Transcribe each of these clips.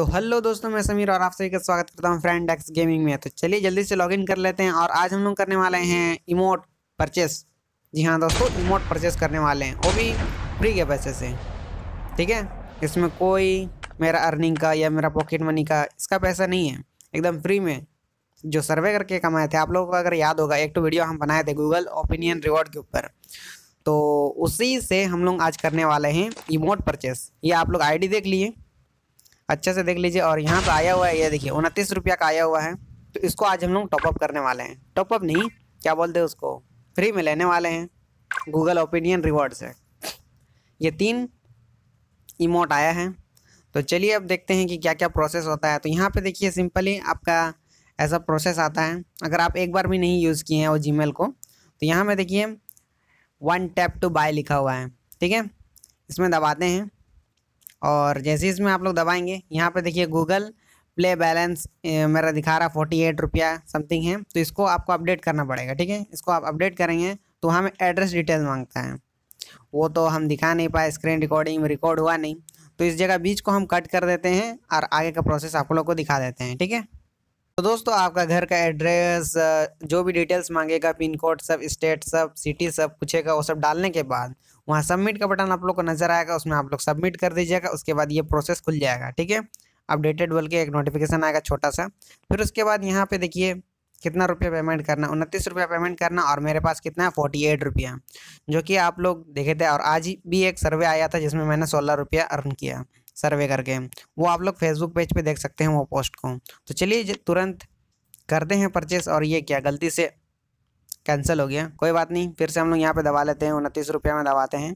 तो हेलो दोस्तों मैं समीर और आप सभी का स्वागत करता हूँ फ्रेंड एक्स गेमिंग में तो चलिए जल्दी से लॉगिन कर लेते हैं और आज हम लोग करने वाले हैं इमोट परचेस जी हाँ दोस्तों इमोट परचेस करने वाले हैं वो भी फ्री के पैसे से ठीक है इसमें कोई मेरा अर्निंग का या मेरा पॉकेट मनी का इसका पैसा नहीं है एकदम फ्री में जो सर्वे करके कमाए थे आप लोगों को अगर याद होगा एक तो वीडियो हम बनाए थे गूगल ओपिनियन रिवॉर्ड के ऊपर तो उसी से हम लोग आज करने वाले हैं इमोट परचेस ये आप लोग आईडी देख लिए अच्छे से देख लीजिए और यहाँ पर आया हुआ है ये देखिए उनतीस रुपया का आया हुआ है तो इसको आज हम लोग टॉपअप करने वाले हैं टॉपअप नहीं क्या बोलते हैं उसको फ्री में लेने वाले हैं गूगल ओपिनियन रिवॉर्ड से ये तीन इमोट आया है तो चलिए अब देखते हैं कि क्या क्या प्रोसेस होता है तो यहाँ पर देखिए सिंपली आपका ऐसा प्रोसेस आता है अगर आप एक बार भी नहीं यूज़ किए हैं वो जी को तो यहाँ में देखिए वन टैप टू बाय लिखा हुआ है ठीक है इसमें दबाते हैं और जैसे इसमें आप लोग दबाएंगे यहाँ पर देखिए गूगल प्ले बैलेंस मेरा दिखा रहा फोर्टी एट रुपया समथिंग है तो इसको आपको अपडेट करना पड़ेगा ठीक है इसको आप अपडेट करेंगे तो हमें एड्रेस डिटेल मांगता है वो तो हम दिखा नहीं पाए स्क्रीन रिकॉर्डिंग में रिकॉर्ड हुआ नहीं तो इस जगह बीच को हम कट कर देते हैं और आगे का प्रोसेस आप लोग को दिखा देते हैं ठीक है तो दोस्तों आपका घर का एड्रेस जो भी डिटेल्स मांगेगा पिन कोड सब स्टेट सब सिटी सब पूछेगा वो सब डालने के बाद वहाँ सबमिट का बटन आप लोग को नज़र आएगा उसमें आप लोग सबमिट कर दीजिएगा उसके बाद ये प्रोसेस खुल जाएगा ठीक है अपडेटेड बोल के एक नोटिफिकेशन आएगा छोटा सा फिर उसके बाद यहाँ पे देखिए कितना रुपया पेमेंट करना उनतीस रुपया पेमेंट करना और मेरे पास कितना है फोर्टी एट रुपया जो कि आप लोग देखे थे और आज भी एक सर्वे आया था जिसमें मैंने सोलह रुपया अर्न किया सर्वे करके वो आप लोग फेसबुक पेज पे देख सकते हैं वो पोस्ट को तो चलिए तुरंत करते हैं परचेस और ये क्या गलती से कैंसिल हो गया कोई बात नहीं फिर से हम लोग यहाँ पे दबा लेते हैं उनतीस रुपये में दबाते हैं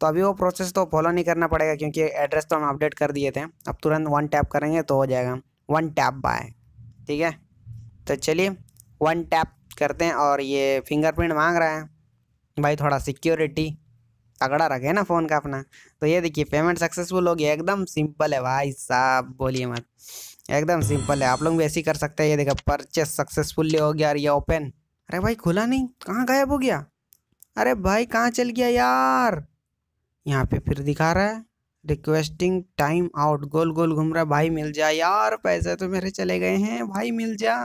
तो अभी वो प्रोसेस तो फॉलो नहीं करना पड़ेगा क्योंकि एड्रेस तो हम अपडेट कर दिए थे अब तुरंत वन टैप करेंगे तो हो जाएगा वन टैप बाय ठीक है तो चलिए वन टैप करते हैं और ये फिंगरप्रिंट मांग रहा है भाई थोड़ा सिक्योरिटी तगड़ा रखे ना फ़ोन का अपना तो ये देखिए पेमेंट सक्सेसफुल हो गया एकदम सिंपल है भाई साहब बोलिए मत एकदम सिंपल है आप लोग भी ऐसे ही कर सकते हैं ये देखा परचेस सक्सेसफुली हो गया और ये ओपन अरे भाई खुला नहीं कहाँ गायब हो गया अरे भाई कहाँ चल गया यार यहाँ पे फिर दिखा रहा है रिक्वेस्टिंग टाइम आउट गोल गोल घूम रहा है भाई मिल जा यार पैसे तो मेरे चले गए हैं भाई मिल जा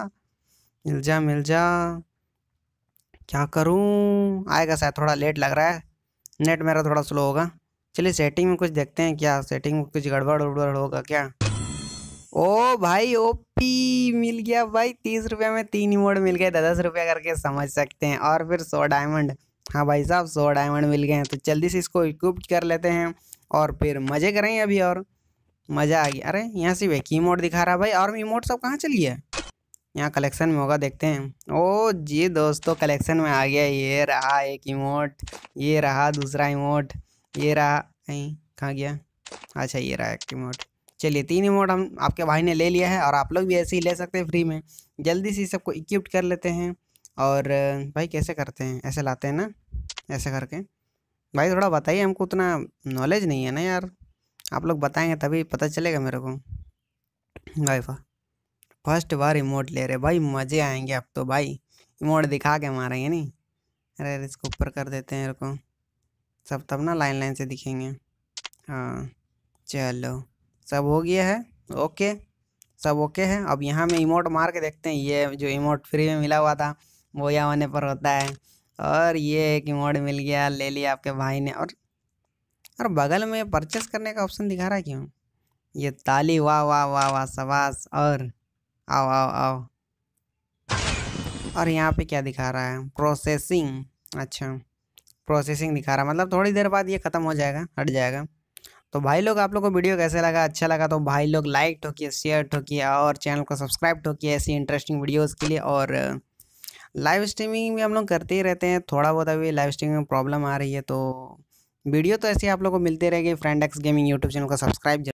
मिल जा मिल जा क्या करूँ आएगा शायद थोड़ा लेट लग रहा है नेट मेरा थोड़ा स्लो होगा चलिए सेटिंग में कुछ देखते हैं क्या सेटिंग में कुछ गड़बड़ उड़बड़ होगा क्या ओ भाई ओपी मिल गया भाई तीस रुपये में तीन मोड मिल गए दस रुपये करके समझ सकते हैं और फिर सौ डायमंड हाँ भाई साहब सौ डायमंड मिल गए हैं तो जल्दी से इसको इक्विप्ट कर लेते हैं और फिर मज़े करेंगे अभी और मज़ा आ गया अरे यहाँ से एक मोड दिखा रहा भाई और इमोट सब कहाँ चलिए यहाँ कलेक्शन में होगा देखते हैं ओ जी दोस्तों कलेक्शन में आ गया ये रहा एक इमोट ये रहा दूसरा इमोट ये रहा कहीं कहाँ गया अच्छा ये रहा एक इमोट चलिए तीन इमोट हम आपके भाई ने ले लिया है और आप लोग भी ऐसे ही ले सकते हैं फ्री में जल्दी से सबको इक्विप्ट कर लेते हैं और भाई कैसे करते हैं ऐसे लाते हैं ना ऐसे करके भाई थोड़ा बताइए हमको उतना नॉलेज नहीं है ना यार आप लोग बताएंगे तभी पता चलेगा मेरे को भाई वाह फर्स्ट बार रिमोट ले रहे भाई मज़े आएंगे अब तो भाई इमोट दिखा के मारेंगे नहीं अरे अरे इसको ऊपर कर देते हैं इनको सब तब ना लाइन लाइन से दिखेंगे हाँ चलो सब हो गया है ओके सब ओके है अब यहाँ में इमोट मार के देखते हैं ये जो इमोट फ्री में मिला हुआ था वो या होने पर होता है और ये एक इमोट मिल गया ले लिया आपके भाई ने और और बगल में परचेस करने का ऑप्शन दिखा रहा है क्यों ये ताली वाह वाह वाह वाह शबाश और आओ आओ आओ और यहाँ पे क्या दिखा रहा है प्रोसेसिंग अच्छा प्रोसेसिंग दिखा रहा है मतलब थोड़ी देर बाद ये ख़त्म हो जाएगा हट जाएगा तो भाई लोग आप लोगों को वीडियो कैसे लगा अच्छा लगा तो भाई लोग लाइक ठोकिए शेयर ठोकिए और चैनल को सब्सक्राइब ठोकिए ऐसी इंटरेस्टिंग वीडियोज़ के लिए और लाइव स्ट्रीमिंग भी हम लोग करते ही रहते हैं थोड़ा बहुत अभी लाइव स्ट्रीमिंग में प्रॉब्लम आ रही है तो वीडियो तो ऐसे आप लोग को मिलते रहेगी friend X gaming YouTube channel को सब्सक्राइब